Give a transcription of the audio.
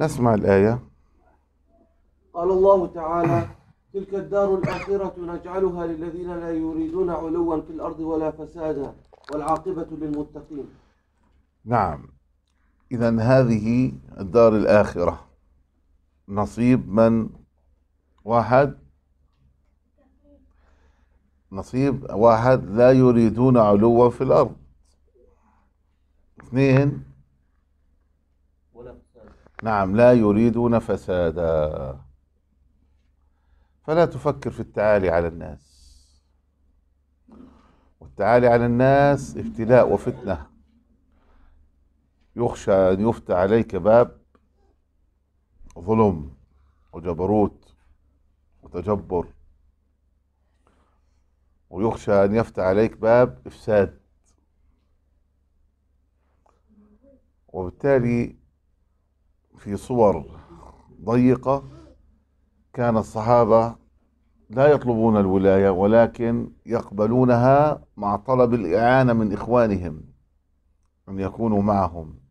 نسمع الآية قال الله تعالى تلك الدار الآخرة نجعلها للذين لا يريدون علوا في الأرض ولا فسادا والعاقبة للمتقين نعم إذا هذه الدار الآخرة نصيب من واحد نصيب واحد لا يريدون علوا في الأرض اثنين نعم لا يريدون فسادا فلا تفكر في التعالي على الناس والتعالي على الناس ابتلاء وفتنة يخشى أن يفتح عليك باب ظلم وجبروت وتجبر ويخشى أن يفتح عليك باب إفساد وبالتالي في صور ضيقة كان الصحابة لا يطلبون الولاية ولكن يقبلونها مع طلب الإعانة من إخوانهم أن يكونوا معهم